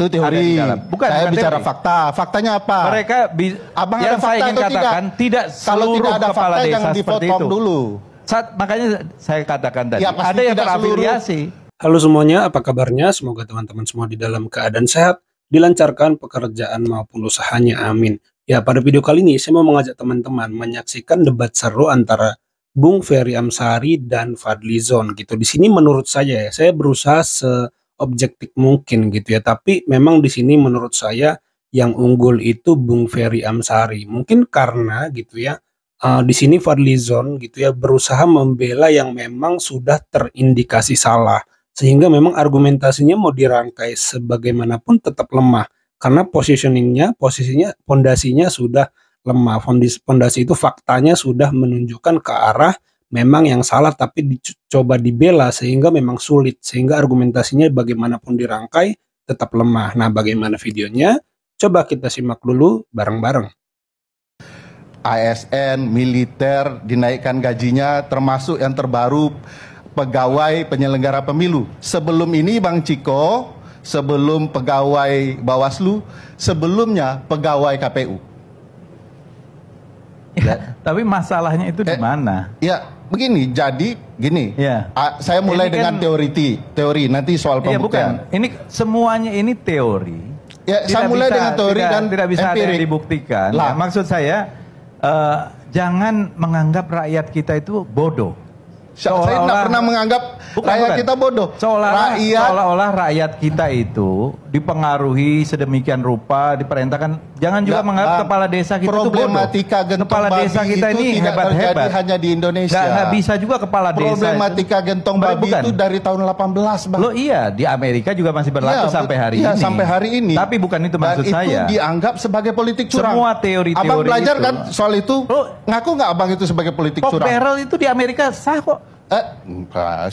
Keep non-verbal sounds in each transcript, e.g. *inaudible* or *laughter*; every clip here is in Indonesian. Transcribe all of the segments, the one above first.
Itu teori. Bukan, saya bicara teori. fakta. Faktanya apa? Mereka bi Abang yang ada saya ingin katakan tidak, tidak kalau tidak ada kepala fakta desa yang seperti itu. dulu. Saat, makanya saya katakan tadi ya, ada yang terafiliasi. Halo semuanya, apa kabarnya? Semoga teman-teman semua di dalam keadaan sehat, dilancarkan pekerjaan maupun usahanya. Amin. Ya, pada video kali ini saya mau mengajak teman-teman menyaksikan debat seru antara Bung Ferry Amsari dan Fadli Zon. gitu. Di sini menurut saya ya, saya berusaha se objektif mungkin gitu ya. Tapi memang di sini menurut saya yang unggul itu Bung Ferry Amsari. Mungkin karena gitu ya uh, di sini Fadlizon gitu ya berusaha membela yang memang sudah terindikasi salah sehingga memang argumentasinya mau dirangkai sebagaimanapun tetap lemah karena positioningnya posisinya pondasinya sudah lemah fondasi itu faktanya sudah menunjukkan ke arah memang yang salah tapi dicoba dibela sehingga memang sulit sehingga argumentasinya bagaimanapun dirangkai tetap lemah. Nah, bagaimana videonya? Coba kita simak dulu bareng-bareng. ASN, militer dinaikkan gajinya termasuk yang terbaru pegawai penyelenggara pemilu. Sebelum ini Bang Ciko, sebelum pegawai Bawaslu, sebelumnya pegawai KPU. Ya, *laughs* tapi masalahnya itu eh, di mana? Ya, begini, jadi gini. Ya. Uh, saya mulai ini dengan kan, teori teori nanti soal iya, pembuktian. bukan. Ini semuanya ini teori. Ya, tidak saya mulai bisa, dengan teori tidak, dan tidak bisa empirik. ada yang dibuktikan. Ya, lah. Ya, maksud saya uh, jangan menganggap rakyat kita itu bodoh. Seolah saya tidak pernah menganggap bukan, rakyat bukan. kita bodoh. Seolah rakyat seolah-olah rakyat kita itu dipengaruhi sedemikian rupa diperintahkan jangan juga menganggap kepala desa kita problematika itu bodoh. Kepala desa kita ini hebat-hebat hanya di Indonesia. Gak, gak bisa juga kepala problematika desa. Problematika gentong babi bukan. itu dari tahun 18, Bang. Lo iya, di Amerika juga masih berlaku ya, sampai hari iya, ini. sampai hari ini. Tapi bukan itu maksud itu saya. dianggap sebagai politik curang. Semua teori-teori Abang belajar itu. kan soal itu? Lo ngaku nggak Abang itu sebagai politik curang? Pok itu di Amerika sah kok. Eh,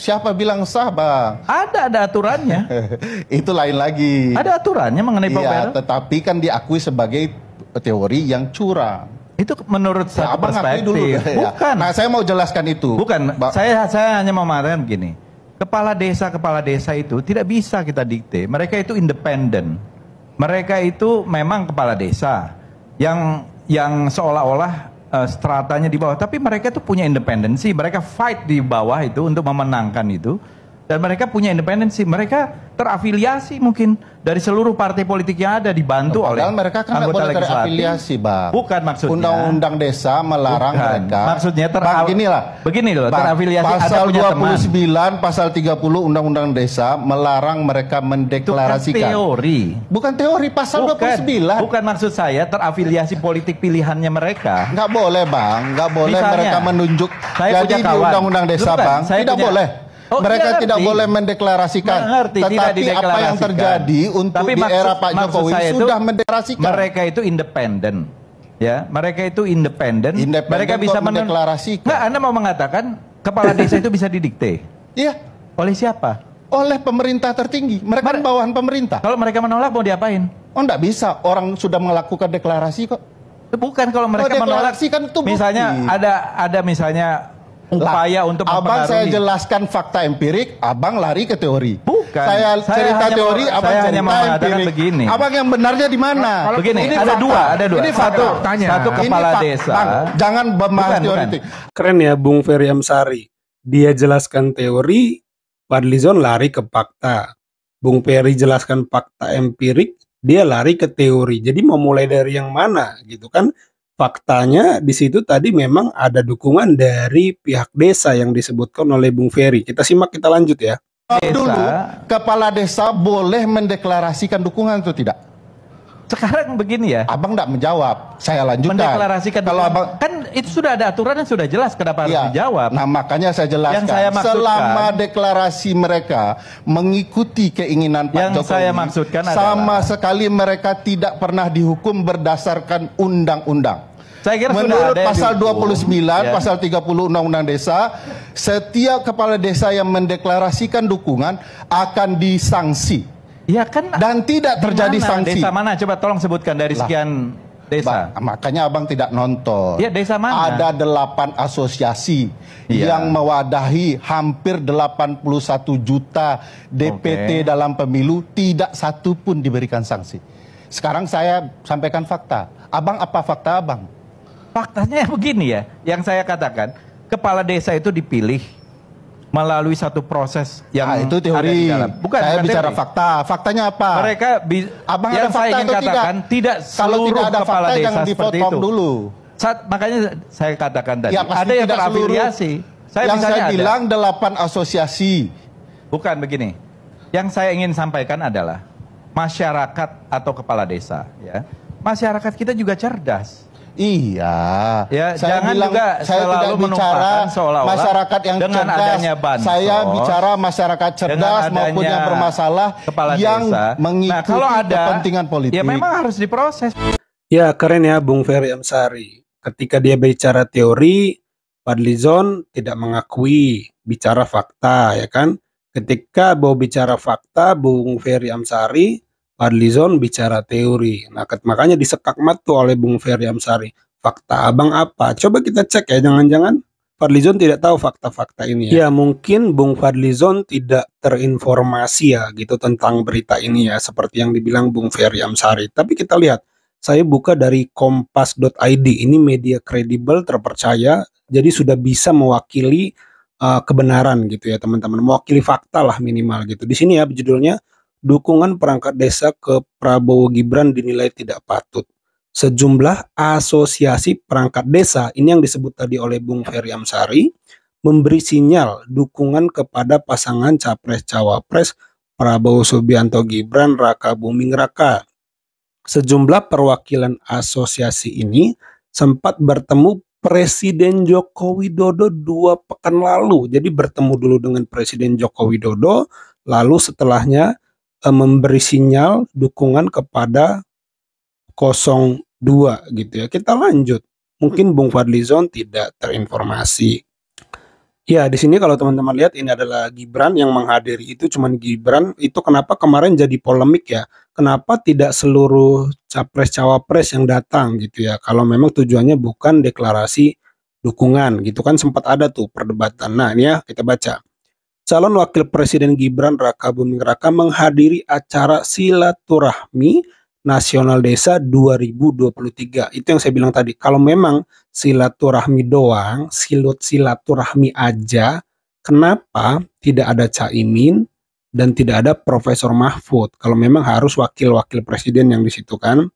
siapa bilang sah, Bang? Ada ada aturannya. *laughs* Itu lain lagi. Ada aturannya mengenai pamer. Ya, tetapi kan diakui sebagai teori yang curang. Itu menurut saya nah, perspektif. Dulu, *laughs* ya. Bukan. Nah, saya mau jelaskan itu. Bukan. Ba saya saya hanya mau mengatakan begini. Kepala desa kepala desa itu tidak bisa kita dikte. Mereka itu independen. Mereka itu memang kepala desa yang yang seolah-olah uh, stratanya di bawah, tapi mereka tuh punya independensi, mereka fight di bawah itu untuk memenangkan itu dan mereka punya independensi. Mereka terafiliasi mungkin dari seluruh partai politik yang ada dibantu Padahal oleh mereka kan anggota boleh terafiliasi, Bang. Bukan maksudnya. Undang-undang desa melarang Bukan. mereka. Maksudnya terafiliasi. beginilah. Begini loh, terafiliasi pasal ada 29, teman. pasal 30 Undang-undang Desa melarang mereka mendeklarasikan. Itu kan teori. Bukan teori pasal Bukan. 29. Bukan maksud saya terafiliasi politik pilihannya mereka. Nggak boleh, Bang. Nggak boleh Misalnya, mereka menunjuk. Saya Jadi punya di Undang-undang Desa, Bukan, Bang, tidak punya, boleh Oh, mereka ngerti. tidak boleh mendeklarasikan. Mengerti, Tetapi tidak apa yang terjadi untuk Tapi maksud, era Pak Jokowi itu, sudah mendeklarasikan. Mereka itu independen. Ya, mereka itu independen. Mereka bisa mendeklarasikan. Enggak, Anda mau mengatakan kepala desa itu bisa didikte? Iya. Oleh siapa? Oleh pemerintah tertinggi. Mereka kan Mere bawahan pemerintah. Kalau mereka menolak mau diapain? Oh, enggak bisa. Orang sudah melakukan deklarasi kok. Bukan kalau mereka oh, menolak. kan itu Misalnya ada ada misalnya upaya untuk Abang saya jelaskan fakta empirik, Abang lari ke teori. Bukan. Saya, saya cerita teori, mau, Abang saya cerita hanya empirik. begini. Abang yang benarnya di mana? begini, ini ada fakta. dua, ada dua. Ini satu, tanya. Satu kepala ini desa. Bang, jangan bermain teori Keren ya Bung Ferry Amsari. Dia jelaskan teori, Fadlizon lari ke fakta. Bung Ferry jelaskan fakta empirik, dia lari ke teori. Jadi mau mulai dari yang mana gitu kan? faktanya di situ tadi memang ada dukungan dari pihak desa yang disebutkan oleh Bung Ferry. Kita simak, kita lanjut ya. Desa. Dulu, kepala desa boleh mendeklarasikan dukungan atau tidak? Sekarang begini ya. Abang tidak menjawab. Saya lanjutkan. Mendeklarasikan kalau abang kan itu sudah ada aturan yang sudah jelas kenapa iya, harus dijawab. Nah, makanya saya jelaskan. Yang saya maksudkan, selama deklarasi mereka mengikuti keinginan Pak yang Jokowi. saya maksudkan adalah, sama sekali mereka tidak pernah dihukum berdasarkan undang-undang. Saya kira menurut sudah ada pasal 29, ya. pasal 30 Undang-Undang Desa, setiap kepala desa yang mendeklarasikan dukungan akan disanksi. Ya kan. Dan tidak terjadi dimana? sanksi. Desa mana? Coba tolong sebutkan dari sekian Desa. makanya abang tidak nonton. Ya desa mana? Ada delapan asosiasi ya. yang mewadahi hampir 81 juta DPT okay. dalam pemilu tidak satu pun diberikan sanksi. Sekarang saya sampaikan fakta. Abang apa fakta abang? faktanya *laughs* begini ya, yang saya katakan, kepala desa itu dipilih melalui satu proses yang nah, itu teori. ada di dalam. Bukan, saya bukan bicara teori. fakta. Faktanya apa? Mereka bi Abang yang ada saya ingin atau katakan tidak, tidak seluruh tidak ada kepala fakta desa seperti itu. dulu. Saat, makanya saya katakan tadi ya, ada yang terafiliasi. Saya yang saya bilang delapan asosiasi. Bukan begini. Yang saya ingin sampaikan adalah masyarakat atau kepala desa ya. Masyarakat kita juga cerdas Iya. Ya, saya jangan bilang, juga saya tidak bicara masyarakat yang dengan cerdas. Adanya bansos, saya bicara masyarakat cerdas maupun yang bermasalah kepala yang mengikuti nah, kalau ada, kepentingan ya politik. Ya memang harus diproses. Ya keren ya Bung Ferry Amsari. Ketika dia bicara teori, Padlizon tidak mengakui bicara fakta ya kan. Ketika mau bicara fakta, Bung Ferry Amsari Fadlizon bicara teori. Nah, makanya disekak matu oleh Bung Ferry Amsari. Fakta abang apa? Coba kita cek ya, jangan-jangan Fadlizon tidak tahu fakta-fakta ini ya. Ya, mungkin Bung Fadlizon tidak terinformasi ya gitu tentang berita ini ya, seperti yang dibilang Bung Ferry Amsari. Tapi kita lihat, saya buka dari kompas.id. Ini media kredibel, terpercaya, jadi sudah bisa mewakili uh, kebenaran gitu ya, teman-teman. Mewakili fakta lah minimal gitu. Di sini ya judulnya dukungan perangkat desa ke Prabowo Gibran dinilai tidak patut. Sejumlah asosiasi perangkat desa, ini yang disebut tadi oleh Bung Ferry Amsari, memberi sinyal dukungan kepada pasangan Capres-Cawapres Prabowo Subianto Gibran Raka Buming Raka. Sejumlah perwakilan asosiasi ini sempat bertemu Presiden Joko Widodo dua pekan lalu. Jadi bertemu dulu dengan Presiden Joko Widodo, lalu setelahnya uh, memberi sinyal dukungan kepada 02 gitu ya. Kita lanjut. Mungkin Bung Fadlizon tidak terinformasi. Ya, di sini kalau teman-teman lihat ini adalah Gibran yang menghadiri itu cuman Gibran. Itu kenapa kemarin jadi polemik ya? Kenapa tidak seluruh capres cawapres yang datang gitu ya? Kalau memang tujuannya bukan deklarasi dukungan gitu kan sempat ada tuh perdebatan. Nah, ini ya kita baca calon wakil presiden Gibran Raka Buming Raka menghadiri acara silaturahmi Nasional Desa 2023. Itu yang saya bilang tadi. Kalau memang silaturahmi doang, silut silaturahmi aja, kenapa tidak ada Caimin dan tidak ada Profesor Mahfud? Kalau memang harus wakil-wakil presiden yang di situ kan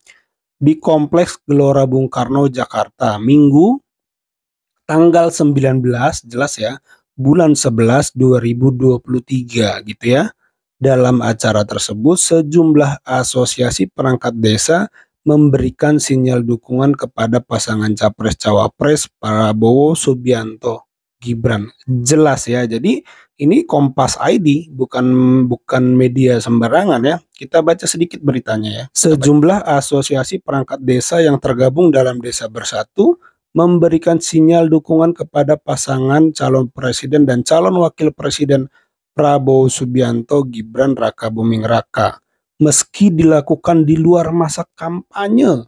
di Kompleks Gelora Bung Karno Jakarta Minggu tanggal 19 jelas ya bulan 11 2023 gitu ya. Dalam acara tersebut sejumlah asosiasi perangkat desa memberikan sinyal dukungan kepada pasangan capres cawapres Prabowo Subianto Gibran. Jelas ya. Jadi ini Kompas ID bukan bukan media sembarangan ya. Kita baca sedikit beritanya ya. Sejumlah asosiasi perangkat desa yang tergabung dalam Desa Bersatu memberikan sinyal dukungan kepada pasangan calon presiden dan calon wakil presiden Prabowo Subianto Gibran Raka Buming Raka. Meski dilakukan di luar masa kampanye,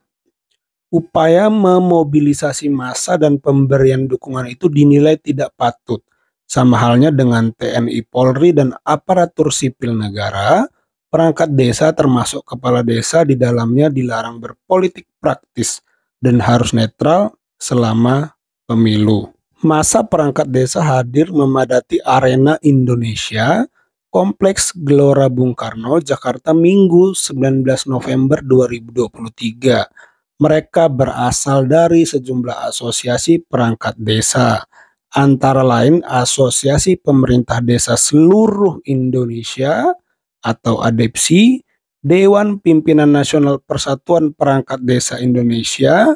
upaya memobilisasi massa dan pemberian dukungan itu dinilai tidak patut. Sama halnya dengan TNI Polri dan aparatur sipil negara, perangkat desa termasuk kepala desa di dalamnya dilarang berpolitik praktis dan harus netral selama pemilu. Masa perangkat desa hadir memadati arena Indonesia, Kompleks Gelora Bung Karno, Jakarta Minggu 19 November 2023. Mereka berasal dari sejumlah asosiasi perangkat desa, antara lain Asosiasi Pemerintah Desa Seluruh Indonesia atau ADEPSI, Dewan Pimpinan Nasional Persatuan Perangkat Desa Indonesia,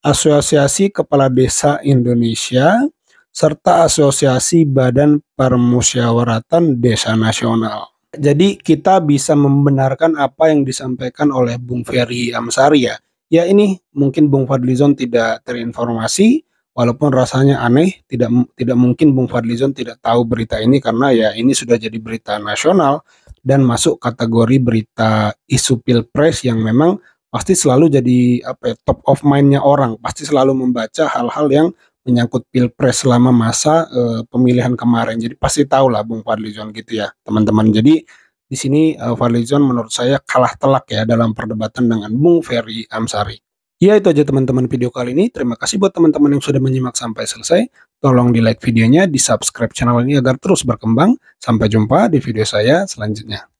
Asosiasi Kepala Desa Indonesia, serta Asosiasi Badan Permusyawaratan Desa Nasional. Jadi kita bisa membenarkan apa yang disampaikan oleh Bung Ferry Amsari ya. Ya ini mungkin Bung Fadlizon tidak terinformasi, walaupun rasanya aneh, tidak tidak mungkin Bung Fadlizon tidak tahu berita ini karena ya ini sudah jadi berita nasional dan masuk kategori berita isu pilpres yang memang pasti selalu jadi apa ya, top of mindnya orang pasti selalu membaca hal-hal yang menyangkut pilpres selama masa e, pemilihan kemarin jadi pasti tahu lah Bung Fadlizon gitu ya teman-teman jadi di sini e, eh, Fadlizon menurut saya kalah telak ya dalam perdebatan dengan Bung Ferry Amsari Ya itu aja teman-teman video kali ini. Terima kasih buat teman-teman yang sudah menyimak sampai selesai. Tolong di like videonya, di subscribe channel ini agar terus berkembang. Sampai jumpa di video saya selanjutnya.